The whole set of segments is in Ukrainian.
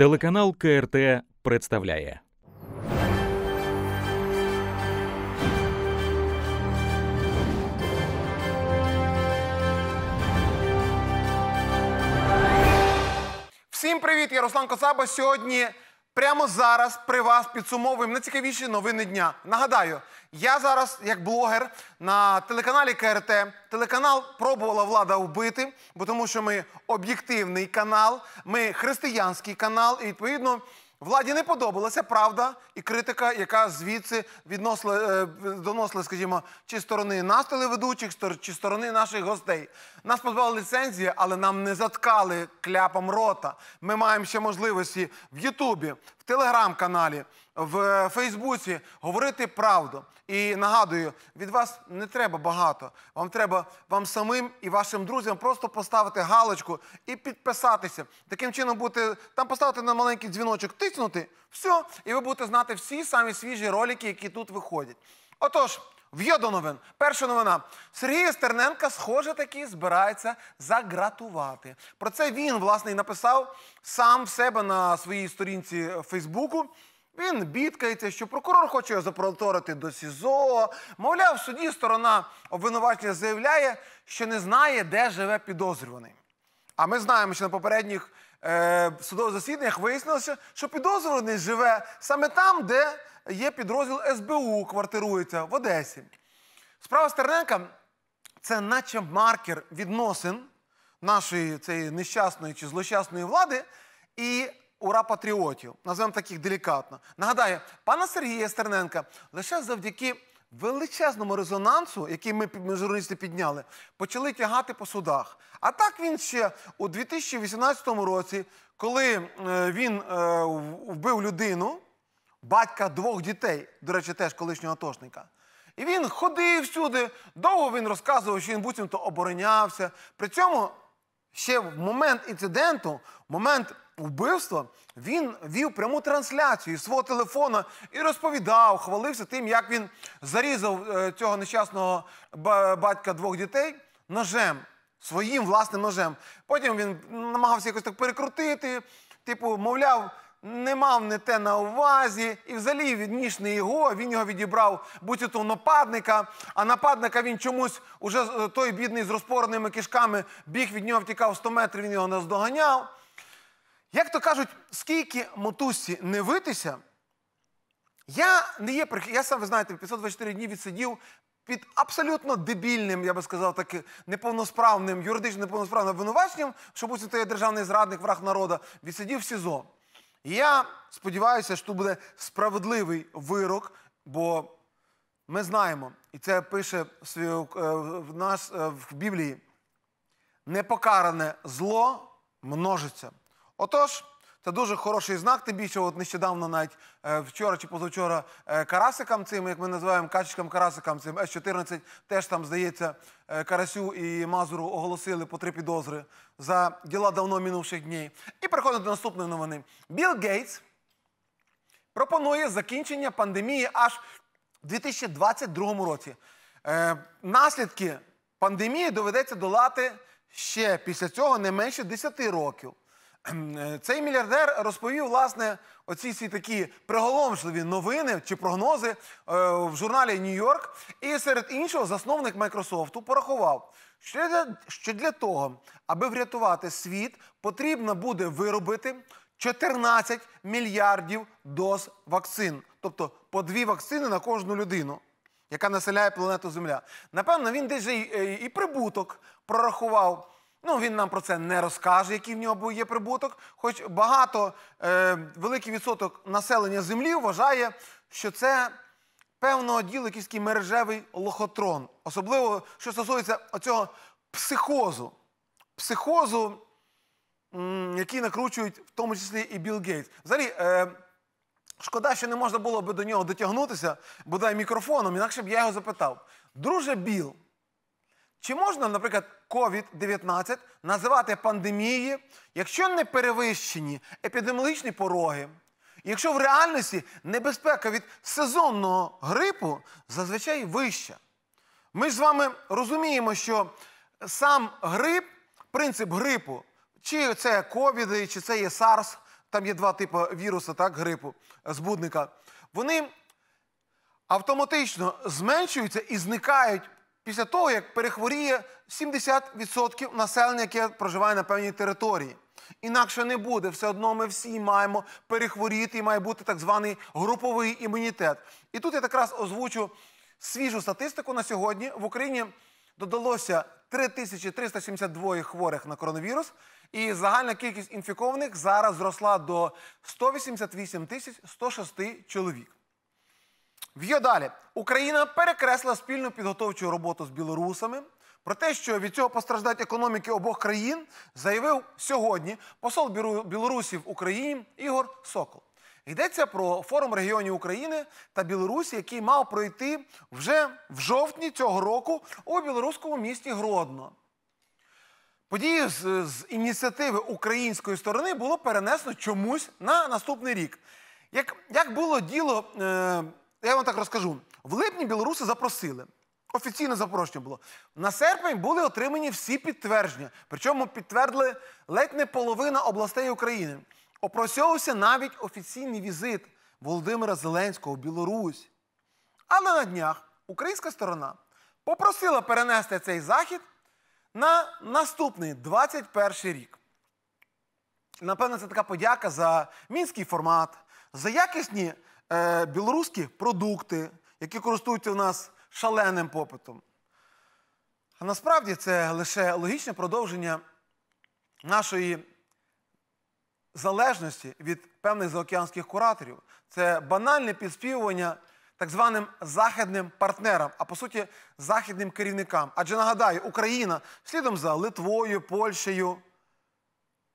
Телеканал КРТ представляє. Всім привіт, я Руслан Косаба. Сьогодні Прямо зараз при вас підсумовуємо найцікавіші новини дня. Нагадаю, я зараз, як блогер, на телеканалі КРТ. Телеканал пробувала влада вбити, бо тому що ми об'єктивний канал, ми християнський канал, і відповідно. Владі не подобалася правда і критика, яка звідси відносила, е, доносила, скажімо, чи сторони нас, телеведучих, чи сторони наших гостей. Нас позбавили ліцензії, але нам не заткали кляпом рота. Ми маємо ще можливості в Ютубі, телеграм-каналі, в Фейсбуці говорити правду. І нагадую, від вас не треба багато. Вам треба вам самим і вашим друзям просто поставити галочку і підписатися. Таким чином, бути там поставити на маленький дзвіночок, тиснути, все, і ви будете знати всі самі свіжі ролики, які тут виходять. Отож. В'є до новин. Перша новина. Сергія Стерненка, схоже, таки збирається загратувати. Про це він, власне, і написав сам в себе на своїй сторінці Фейсбуку. Він бідкається, що прокурор хоче його запроторити до СІЗО. Мовляв, в суді сторона обвинувачення заявляє, що не знає, де живе підозрюваний. А ми знаємо, що на попередніх Е, судових засіданнях вияснилося, що підозрюваний живе саме там, де є підрозділ СБУ, квартирується в Одесі. Справа Стерненка це наче маркер відносин нашої цієї нещасної чи злощасної влади і ура патріотів. Називаємо таких делікатно. Нагадаю, пана Сергія Стерненка лише завдяки величезному резонансу, який ми, журналісти підняли, почали тягати по судах. А так він ще у 2018 році, коли е, він е, вбив людину, батька двох дітей, до речі, теж колишнього атошника. І він ходив всюди, довго він розказував, що він буцімто оборонявся. При цьому ще в момент інциденту, в момент убивства, він вів пряму трансляцію з свого телефона і розповідав, хвалився тим, як він зарізав е, цього нещасного батька двох дітей ножем, своїм власним ножем. Потім він намагався якось так перекрутити, типу, мовляв. Не мав не те на увазі, і взагалі він ніж не його. Він його відібрав будь-то нападника. А нападника він чомусь уже е, той бідний з розпорними кишками біг від нього втікав 100 метрів. Він його наздоганяв. Як то кажуть, скільки мотусі не витися, я не є Я сам ви знаєте, 524 дні відсидів під абсолютно дебільним, я би сказав, так, неповносправним, юридично неповносправним обвинуваченням, що буцімто я державний зрадник враг народа, відсидів в СІЗО. І я сподіваюся, що тут буде справедливий вирок, бо ми знаємо, і це пише в е, нас е, в Біблії: непокаране зло множиться. Отож, це дуже хороший знак. Тим більше, от нещодавно, навіть е, вчора чи позавчора, е, карасикам цим, як ми називаємо качечкам карасикам, цим С-14 теж там здається е, Карасю і Мазуру оголосили по три підозри за діла давно минувших днів. І переходимо до наступної новини. Білл Гейтс пропонує закінчення пандемії аж у 2022 році. Наслідки пандемії доведеться долати ще після цього не менше 10 років. Е, цей мільярдер розповів власне оці всі такі приголомшливі новини чи прогнози е, в журналі Нью-Йорк. І серед іншого засновник Майкрософту порахував, що для, того, аби врятувати світ, потрібно буде виробити 14 мільярдів доз вакцин, тобто по дві вакцини на кожну людину. Яка населяє планету Земля. Напевно, він десь е, і прибуток прорахував Ну, він нам про це не розкаже, який в нього є прибуток. Хоч багато е, великий відсоток населення землі вважає, що це певного ділу якийсь мережевий лохотрон. Особливо, що стосується оцього психозу. Психозу, який накручують в тому числі і Білл Гейтс. Взагалі, е, шкода, що не можна було би до нього дотягнутися, бодай мікрофоном, інакше б я його запитав. Друже Біл, чи можна, наприклад. COVID-19 називати пандемії, якщо не перевищені епідемічні пороги, якщо в реальності небезпека від сезонного грипу зазвичай вища. Ми ж з вами розуміємо, що сам грип, принцип грипу, чи це ковіди, чи це є SARS, там є два типи віруса, так, грипу, збудника, вони автоматично зменшуються і зникають після того, як перехворіє 70% населення, яке проживає на певній території. Інакше не буде. Все одно ми всі маємо перехворіти, і має бути так званий груповий імунітет. І тут я якраз озвучу свіжу статистику на сьогодні. В Україні додалося 3372 хворих на коронавірус, і загальна кількість інфікованих зараз зросла до 188 106 чоловік. В'є далі. Україна перекресла спільну підготовчу роботу з білорусами. Про те, що від цього постраждають економіки обох країн, заявив сьогодні посол Білорусі в Україні Ігор Сокол. Йдеться про форум регіонів України та Білорусі, який мав пройти вже в жовтні цього року у білоруському місті Гродно. Події з, з ініціативи української сторони було перенесено чомусь на наступний рік. Як як було діло е, я вам так розкажу: в липні білоруси запросили. Офіційне запрошення було. На серпень були отримані всі підтвердження, причому підтвердили ледь не половина областей України. Опросьовувався навіть офіційний візит Володимира Зеленського в Білорусь. Але на днях українська сторона попросила перенести цей захід на наступний 21 рік. Напевно, це така подяка за мінський формат, за якісні е, білоруські продукти, які користуються в нас шаленим попитом. А насправді це лише логічне продовження нашої залежності від певних заокеанських кураторів. Це банальне підспівування так званим західним партнерам, а по суті, західним керівникам. Адже нагадаю, Україна слідом за Литвою, Польщею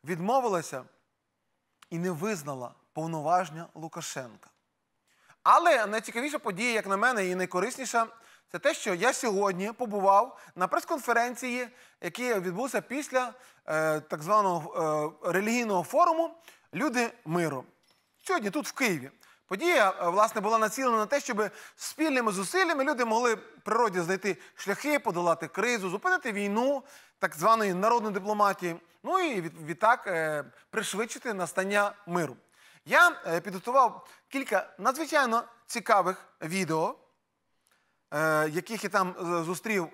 відмовилася і не визнала повноваження Лукашенка. Але найцікавіша подія, як на мене, і найкорисніша, це те, що я сьогодні побував на прес-конференції, яка відбулася після е, так званого е, релігійного форуму Люди миру. Сьогодні тут в Києві. Подія е, власне була націлена на те, щоб спільними зусиллями люди могли в природі знайти шляхи, подолати кризу, зупинити війну так званої народної дипломатії, ну і відтак е, пришвидшити настання миру. Я е, підготував кілька надзвичайно цікавих відео, е, яких я там е, зустрів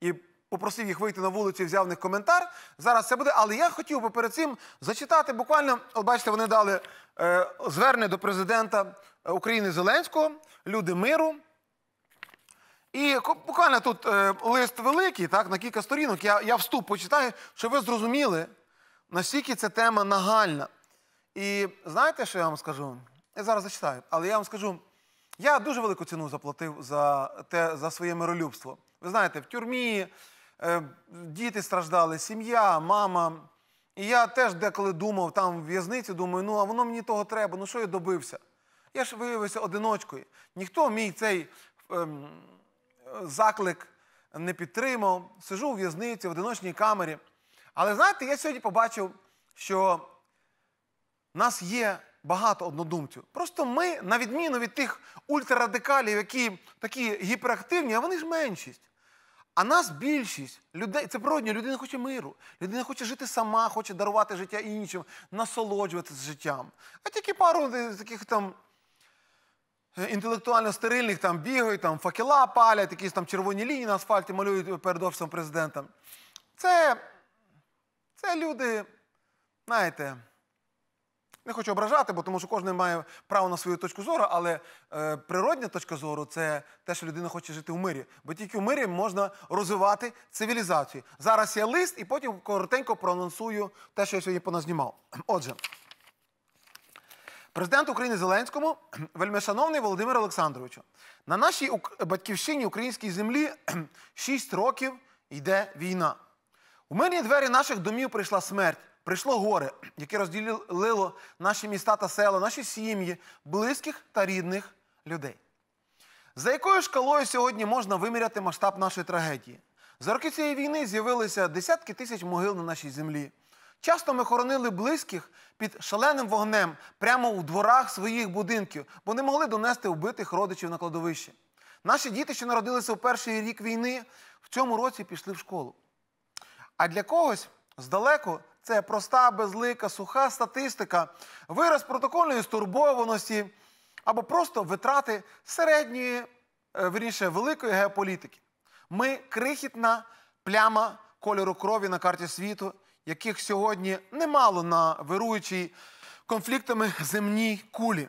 і попросив їх вийти на вулицю взяв в них коментар. Зараз це буде, але я хотів би перед цим зачитати буквально, от бачите, вони дали звернення до президента України Зеленського, люди миру. І буквально тут е, лист великий, так, на кілька сторінок. Я я вступ почитаю, щоб ви зрозуміли, наскільки ця тема нагальна. І знаєте, що я вам скажу? Я зараз зачитаю, але я вам скажу: я дуже велику ціну заплатив за те, за своє миролюбство. Ви знаєте, в тюрмі е, діти страждали, сім'я, мама. І я теж деколи думав там в в'язниці, думаю, ну а воно мені того треба, ну що я добився? Я ж виявився одиночкою. Ніхто мій цей е, заклик не підтримав. Сижу у в'язниці в одиночній камері. Але знаєте, я сьогодні побачив, що. У нас є багато однодумців. Просто ми, на відміну від тих ультрарадикалів, які такі гіперактивні, а вони ж меншість. А нас більшість людей, це природньо, людина хоче миру. Людина хоче жити сама, хоче дарувати життя іншим, насолоджуватися життям. А тільки пару е, таких там е, інтелектуально стерильних там бігають, там факела палять, якісь там червоні лінії на асфальті малюють перед офісом президентом. Це, Це люди, знаєте. Не хочу ображати, бо тому що кожен має право на свою точку зору, але е, природня точка зору це те, що людина хоче жити у мирі. Бо тільки в мирі можна розвивати цивілізацію. Зараз я лист, і потім коротенько проанонсую те, що я сьогодні поназнімав. Отже, президент України Зеленському, вельмишановний Володимир Олександровичу, на нашій батьківщині українській землі 6 років йде війна. У мирні двері наших домів прийшла смерть. Прийшло горе, яке розділило наші міста та села, наші сім'ї, близьких та рідних людей. За якою шкалою сьогодні можна виміряти масштаб нашої трагедії? За роки цієї війни з'явилися десятки тисяч могил на нашій землі. Часто ми хоронили близьких під шаленим вогнем прямо у дворах своїх будинків, бо не могли донести вбитих родичів на кладовище. Наші діти, що народилися у перший рік війни, в цьому році пішли в школу. А для когось здалеку це проста, безлика, суха статистика, вираз протокольної стурбованості або просто витрати середньої, е, верніше, великої геополітики. Ми крихітна пляма кольору крові на карті світу, яких сьогодні немало на вируючій конфліктами земній кулі.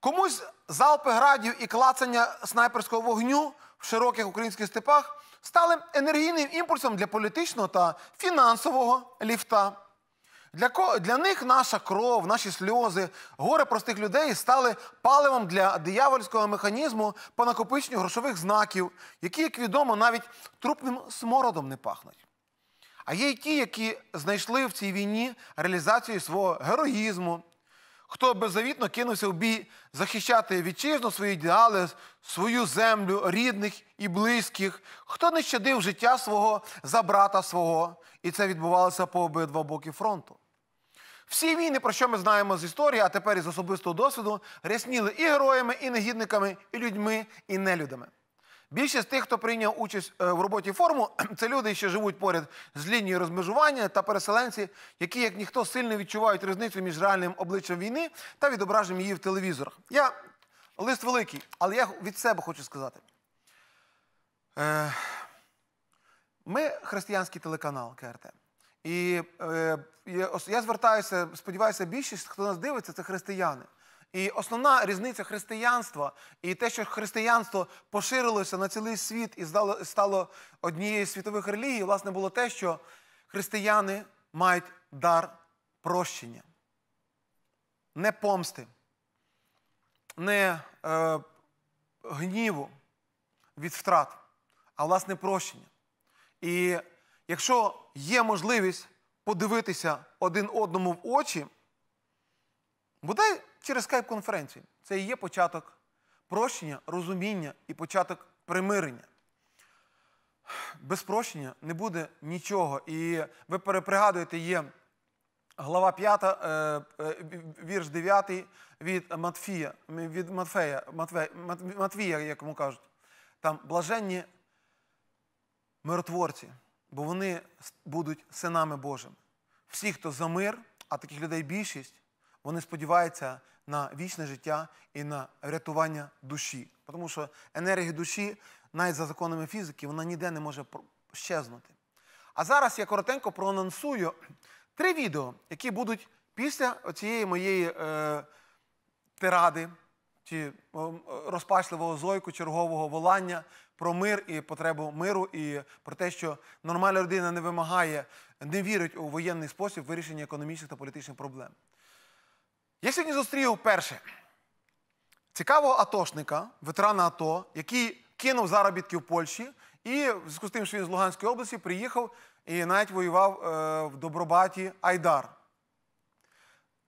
Комусь залпи градів і клацання снайперського вогню в широких українських степах стали енергійним імпульсом для політичного та фінансового ліфта. Для ко... для них наша кров, наші сльози, горе простих людей стали паливом для диявольського механізму по накопиченню грошових знаків, які, як відомо, навіть трупним смородом не пахнуть. А є й ті, які знайшли в цій війні реалізацію свого героїзму, хто беззавітно кинувся в бій захищати вітчизну, свої ідеали, свою землю, рідних і близьких, хто не щадив життя свого за брата свого, і це відбувалося по обидва боки фронту. Всі війни, про що ми знаємо з історії, а тепер із особистого досвіду, рясніли і героями, і негідниками, і людьми, і нелюдами. Більшість тих, хто прийняв участь е, в роботі форуму, це люди, що живуть поряд з лінією розмежування та переселенці, які, як ніхто, сильно відчувають різницю між реальним обличчям війни та відображенням її в телевізорах. Я лист великий, але я від себе хочу сказати. Е, ми християнський телеканал КРТ. І е, я звертаюся, сподіваюся, більшість, хто нас дивиться, це християни. І основна різниця християнства і те, що християнство поширилося на цілий світ і стало однією з світових релігій, власне, було те, що християни мають дар прощення, не помсти, не е, гніву від втрат, а власне прощення. І якщо є можливість подивитися один одному в очі, бодай через скайп-конференцію. Це і є початок прощення, розуміння і початок примирення. Без прощення не буде нічого. І ви перепригадуєте, є глава 5, е, е, вірш 9 від Матфія, від Матфея, Матвея, Матвія, як йому кажуть, там блаженні миротворці, бо вони будуть синами Божими. Всі, хто за мир, а таких людей більшість, вони сподіваються на вічне життя і на рятування душі. Тому що енергія душі, навіть за законами фізики, вона ніде не може щезнути. А зараз я коротенько проанонсую три відео, які будуть після цієї моєї е, тиради чи е, розпачливого зойку, чергового волання про мир і потребу миру, і про те, що нормальна людина не вимагає, не вірить у воєнний спосіб вирішення економічних та політичних проблем. Я сьогодні зустрів перше цікавого атошника, ветерана АТО, який кинув заробітки в Польщі і в зв'язку з тим, що він з Луганської області, приїхав і навіть воював е, в Добробаті Айдар.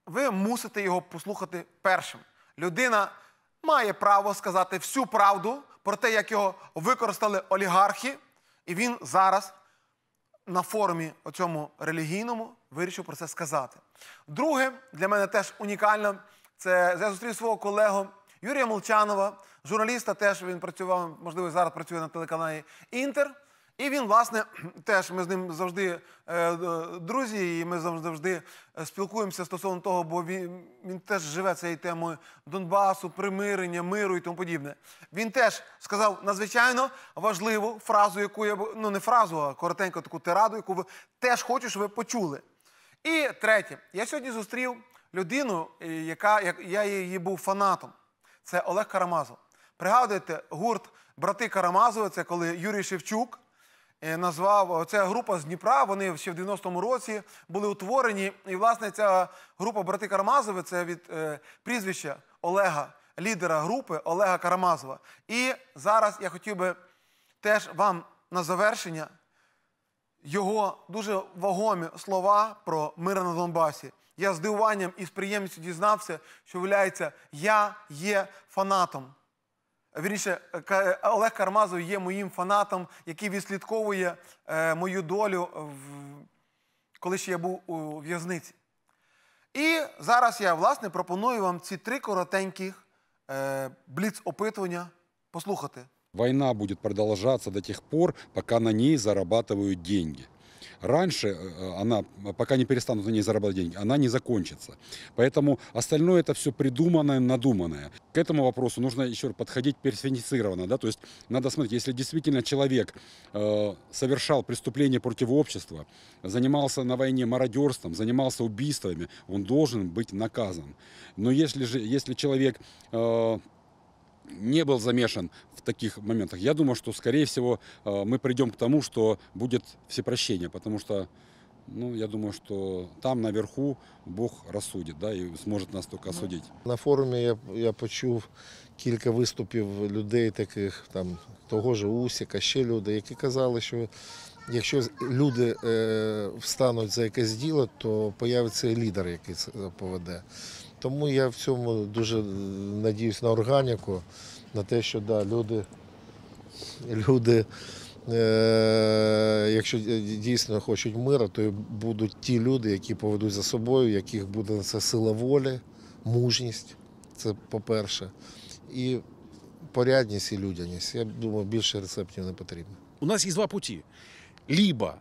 Ви мусите його послухати першим. Людина має право сказати всю правду про те, як його використали олігархи, і він зараз на форумі оцьому релігійному вирішив про це сказати. Друге, для мене теж унікально, це я зустрів свого колегу Юрія Молчанова, журналіста. Теж він працював, можливо, зараз працює на телеканалі Інтер. І він, власне, теж ми з ним завжди е, друзі, і ми завжди е, спілкуємося стосовно того, бо він він теж живе цією темою Донбасу, примирення, миру і тому подібне. Він теж сказав надзвичайно важливу фразу, яку я ну не фразу, а коротенько таку тираду, яку ви теж хочу, щоб ви почули. І третє, я сьогодні зустрів людину, е, яка я її був фанатом. Це Олег Карамазов. Пригадуєте, гурт Брати Карамазови, це коли Юрій Шевчук е, назвав ця група з Дніпра. Вони ще в 90-му році були утворені. І, власне, ця група Брати Карамазови це від е, прізвища Олега, лідера групи Олега Карамазова. І зараз я хотів би теж вам на завершення його дуже вагомі слова про мир на Донбасі. Я здивуванням і з приємністю дізнався, що виявляється, я є фанатом. Вірніше, Олег Кармазов є моїм фанатом, який відслідковує е, мою долю, коли ще я був у в'язниці. І зараз я, власне, пропоную вам ці три коротеньких е, бліц-опитування послухати. Война будет продолжаться до тех пор, пока на ней зарабатывают деньги. Раньше э, э, она, э, пока не перестанут на ней зарабатывать деньги, она не закончится. Поэтому остальное это все придуманное, надуманное. К этому вопросу нужно еще подходить персонифицированно. Да? То есть надо смотреть, если действительно человек э, совершал преступление против общества, занимался на войне мародерством, занимался убийствами, он должен быть наказан. Но если же если человек... Э, не был замешан в таких моментах. Я думаю, что, скорее всего, э, мы придем к тому, что будет всепрощение, потому что, ну, я думаю, что там наверху Бог рассудит, да, і зможе нас тільки ну, осудити. На форумі я я почув кілька виступів людей, таких там того ж Усіка, ще люди, які казали, що якщо люди е, встануть за якесь діло, то появиться лідер, який це поведе. Тому я в цьому дуже надіюсь на органіку, на те, що да, люди, люди е- якщо е, дійсно хочуть миру, то будуть ті люди, які поведуть за собою, яких буде це сила волі, мужність, це по-перше, і порядність і людяність. Я думаю, більше рецептів не потрібно. У нас є два путі. Ліба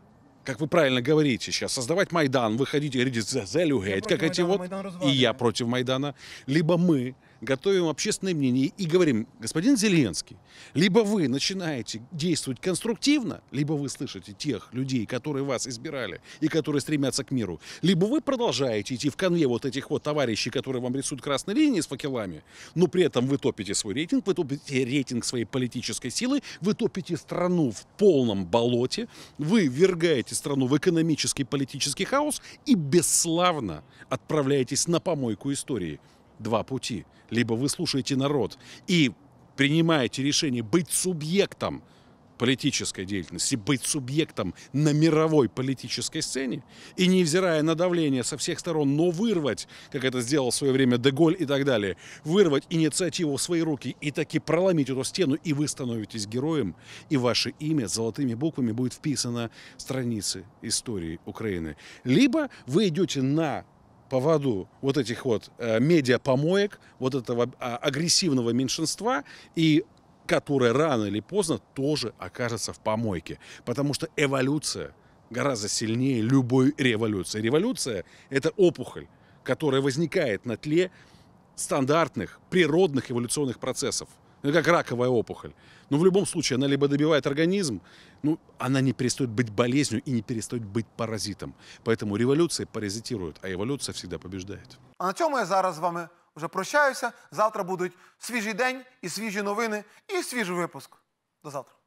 как вы правильно говорите сейчас, создавать Майдан, выходить и говорить «Зелюгейт», как эти вот, и я против Майдана, либо мы готовим общественное мнение и говорим, господин Зеленский, либо вы начинаете действовать конструктивно, либо вы слышите тех людей, которые вас избирали и которые стремятся к миру, либо вы продолжаете идти в конве вот этих вот товарищей, которые вам рисуют красные линии с факелами, но при этом вы топите свой рейтинг, вы топите рейтинг своей политической силы, вы топите страну в полном болоте, вы вергаете страну в экономический политический хаос и бесславно отправляетесь на помойку истории два пути. Либо вы слушаете народ и принимаете решение быть субъектом политической деятельности, быть субъектом на мировой политической сцене и, невзирая на давление со всех сторон, но вырвать, как это сделал в свое время Деголь и так далее, вырвать инициативу в свои руки и таки проломить эту стену, и вы становитесь героем, и ваше имя золотыми буквами будет вписано в страницы истории Украины. Либо вы идете на поводу вот этих вот э, медиапомоек, вот этого а, агрессивного меньшинства и которое рано или поздно тоже окажется в помойке. Потому что эволюция гораздо сильнее любой революции. Революция – это опухоль, которая возникает на тле стандартных природных эволюционных процессов – это как раковая опухоль. Но в любом случае она либо добивает организм, ну, она не перестает быть болезнью и не перестает быть паразитом. Поэтому революция паразитирует, а эволюция всегда побеждает. А на цьому я зараз з вами вже прощаюся. Завтра будуть свежий день и свежие новини, и свежий выпуск. До завтра.